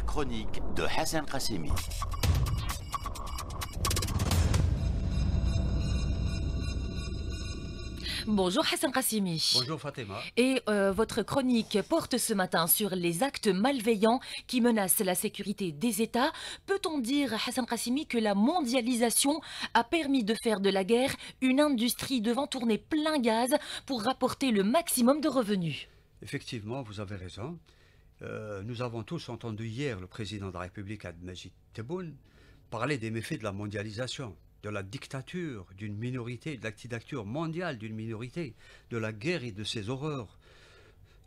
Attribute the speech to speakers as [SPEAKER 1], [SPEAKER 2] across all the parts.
[SPEAKER 1] La chronique de Hassan Krasimi.
[SPEAKER 2] Bonjour Hassan Kassimi. Bonjour Fatima. Et euh, votre chronique porte ce matin sur les actes malveillants qui menacent la sécurité des États. Peut-on dire, Hassan Kassimi, que la mondialisation a permis de faire de la guerre une industrie devant tourner plein gaz pour rapporter le maximum de revenus
[SPEAKER 1] Effectivement, vous avez raison. Euh, nous avons tous entendu hier le président de la République, Abdelmajid Tebboune, parler des méfaits de la mondialisation, de la dictature d'une minorité, de la mondiale d'une minorité, de la guerre et de ses horreurs.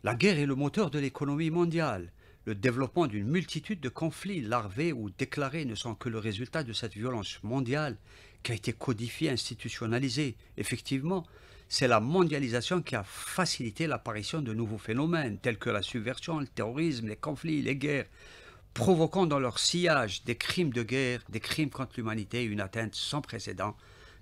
[SPEAKER 1] La guerre est le moteur de l'économie mondiale. Le développement d'une multitude de conflits larvés ou déclarés ne sont que le résultat de cette violence mondiale qui a été codifiée, institutionnalisée. Effectivement, c'est la mondialisation qui a facilité l'apparition de nouveaux phénomènes tels que la subversion, le terrorisme, les conflits, les guerres, provoquant dans leur sillage des crimes de guerre, des crimes contre l'humanité, une atteinte sans précédent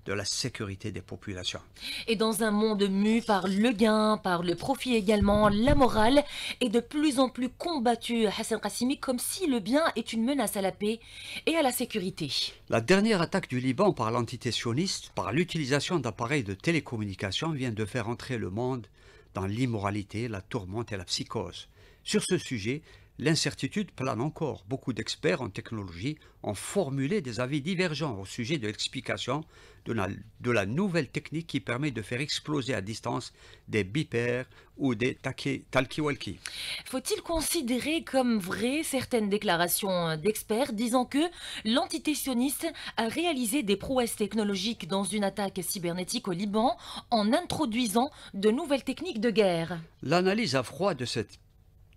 [SPEAKER 1] de la sécurité des populations.
[SPEAKER 2] Et dans un monde mu par le gain, par le profit également, la morale est de plus en plus combattue, Hassan Qassimi, comme si le bien est une menace à la paix et à la sécurité.
[SPEAKER 1] La dernière attaque du Liban par l'entité sioniste, par l'utilisation d'appareils de télécommunication, vient de faire entrer le monde dans l'immoralité, la tourmente et la psychose. Sur ce sujet, l'incertitude plane encore. Beaucoup d'experts en technologie ont formulé des avis divergents au sujet de l'explication de la, nouvelle technique qui permet de faire exploser à distance des bipères ou des talkie
[SPEAKER 2] Faut-il considérer comme vraies certaines déclarations d'experts disant que l'entité sioniste a réalisé des prouesses technologiques dans une attaque cybernétique au Liban en introduisant de nouvelles techniques de guerre
[SPEAKER 1] L'analyse à froid de cette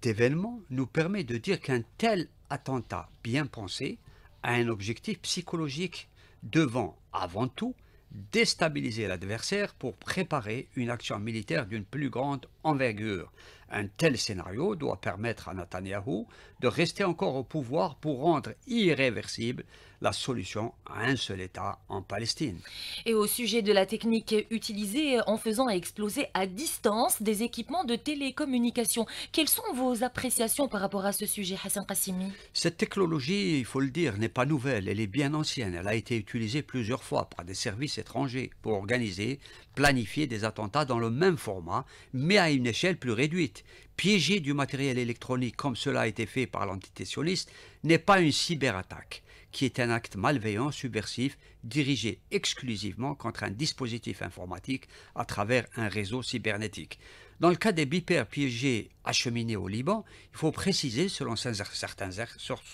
[SPEAKER 1] cet événement nous permet de dire qu'un tel attentat bien pensé a un objectif psychologique devant, avant tout, déstabiliser l'adversaire pour préparer une action militaire d'une plus grande envergure, un tel scénario doit permettre à Netanyahou de rester encore au pouvoir pour rendre irréversible la solution à un seul État en Palestine.
[SPEAKER 2] Et au sujet de la technique utilisée en faisant exploser à distance des équipements de télécommunication, quelles sont vos appréciations par rapport à ce sujet, Hassan Kassimi
[SPEAKER 1] Cette technologie, il faut le dire, n'est pas nouvelle, elle est bien ancienne. Elle a été utilisée plusieurs fois par des services étrangers pour organiser planifier des attentats dans le même format, mais à une échelle plus réduite. Piéger du matériel électronique comme cela a été fait par l'entité sioniste n'est pas une cyberattaque, qui est un acte malveillant, subversif, dirigé exclusivement contre un dispositif informatique à travers un réseau cybernétique. Dans le cas des bipères piégés acheminés au Liban, il faut préciser, selon, certains,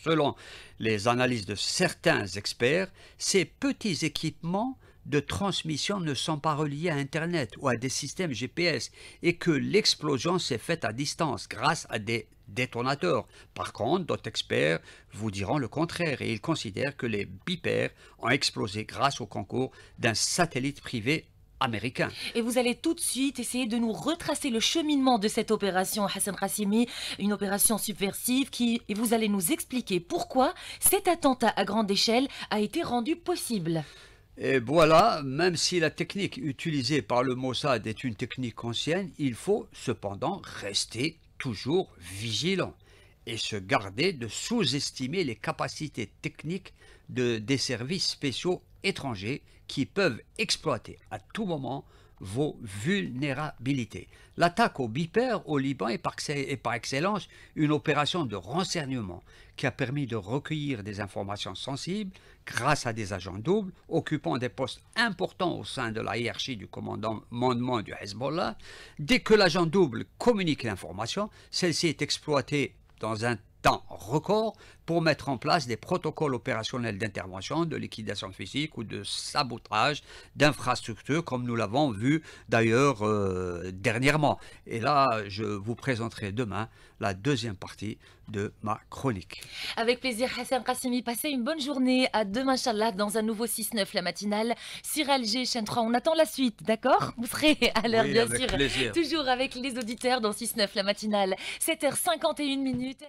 [SPEAKER 1] selon les analyses de certains experts, ces petits équipements de transmission ne sont pas reliés à Internet ou à des systèmes GPS et que l'explosion s'est faite à distance grâce à des détonateurs. Par contre, d'autres experts vous diront le contraire et ils considèrent que les bipères ont explosé grâce au concours d'un satellite privé américain.
[SPEAKER 2] Et vous allez tout de suite essayer de nous retracer le cheminement de cette opération Hassan Rassimi, une opération subversive qui, et vous allez nous expliquer pourquoi cet attentat à grande échelle a été rendu possible.
[SPEAKER 1] Et voilà, même si la technique utilisée par le Mossad est une technique ancienne, il faut cependant rester toujours vigilant et se garder de sous-estimer les capacités techniques de, des services spéciaux étrangers qui peuvent exploiter à tout moment vos vulnérabilités. L'attaque au BIPER au Liban est par, excellence une opération de renseignement qui a permis de recueillir des informations sensibles grâce à des agents doubles occupant des postes importants au sein de la hiérarchie du commandement du Hezbollah. Dès que l'agent double communique l'information, celle-ci est exploitée dans un temps record pour mettre en place des protocoles opérationnels d'intervention, de liquidation physique ou de sabotage d'infrastructures, comme nous l'avons vu d'ailleurs euh, dernièrement. Et là, je vous présenterai demain la deuxième partie de ma chronique.
[SPEAKER 2] Avec plaisir, Hassan Kassimi, passez une bonne journée. À demain, Inch'Allah, dans un nouveau 6-9, la matinale. Cyril G. 3 on attend la suite, d'accord Vous serez à l'heure, bien sûr. Plaisir. Toujours avec les auditeurs dans 6-9, la matinale. 7h51 minutes.